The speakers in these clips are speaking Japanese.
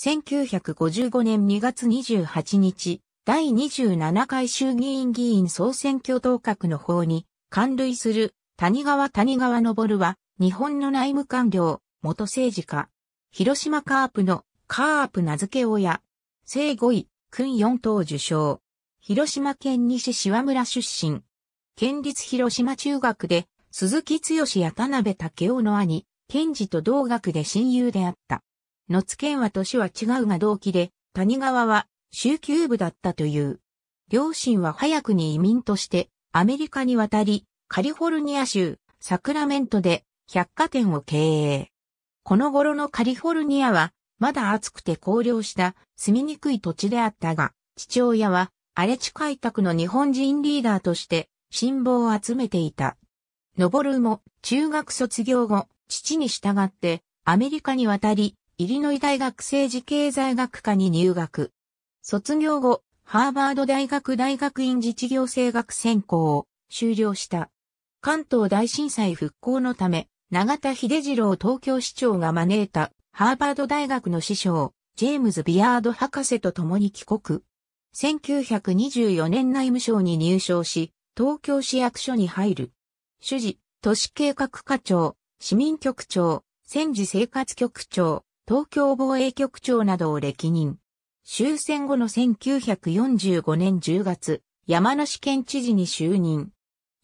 1955年2月28日、第27回衆議院議員総選挙当格の法に、関類する谷川谷川昇は、日本の内務官僚、元政治家、広島カープのカープ名付け親、生5位、君4等受賞。広島県西島村出身。県立広島中学で、鈴木剛や田辺武雄の兄、賢治と同学で親友であった。野津健は年は違うが同期で、谷川は週休部だったという。両親は早くに移民としてアメリカに渡り、カリフォルニア州サクラメントで百貨店を経営。この頃のカリフォルニアはまだ暑くて荒涼した住みにくい土地であったが、父親は荒れ地開拓の日本人リーダーとして辛抱を集めていた。登るも中学卒業後、父に従ってアメリカに渡り、イリノイ大学政治経済学科に入学。卒業後、ハーバード大学大学院自治行政学専攻を修了した。関東大震災復興のため、永田秀次郎東京市長が招いたハーバード大学の師匠、ジェームズ・ビアード博士と共に帰国。1924年内務省に入省し、東京市役所に入る。主事、都市計画課長、市民局長、戦時生活局長、東京防衛局長などを歴任。終戦後の1945年10月、山梨県知事に就任。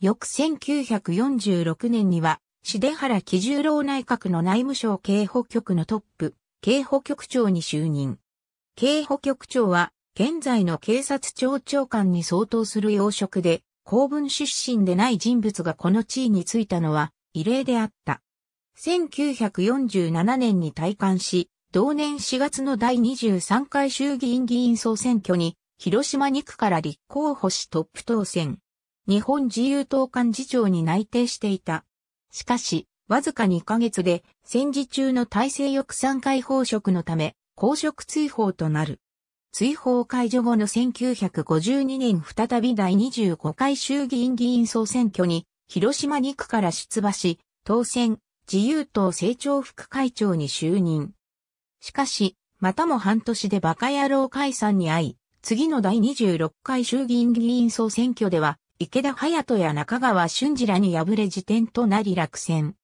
翌1946年には、市出原喜十郎内閣の内務省警保局のトップ、警保局長に就任。警保局長は、現在の警察庁長官に相当する要職で、公文出身でない人物がこの地位に就いたのは異例であった。1947年に退官し、同年4月の第23回衆議院議員総選挙に、広島2区から立候補しトップ当選。日本自由党幹事長に内定していた。しかし、わずか2ヶ月で戦時中の体制抑散解放職のため、公職追放となる。追放解除後の1952年再び第25回衆議院議員総選挙に広島2区から出馬し、当選、自由党政調副会長に就任。しかし、またも半年でバカ野郎解散に遭い、次の第26回衆議院議員総選挙では、池田隼人や中川俊二らに敗れ辞典となり落選。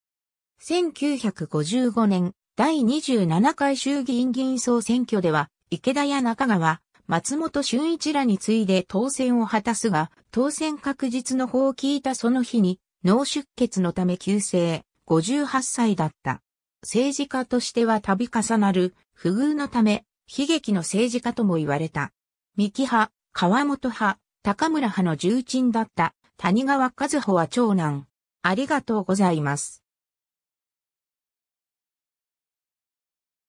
1955年、第27回衆議院議員総選挙では、池田や中川、松本俊一らに次いで当選を果たすが、当選確実の方を聞いたその日に、脳出血のため急性、58歳だった。政治家としては度重なる不遇のため悲劇の政治家とも言われた。三木派、川本派、高村派の重鎮だった谷川和穂は長男。ありがとうございます。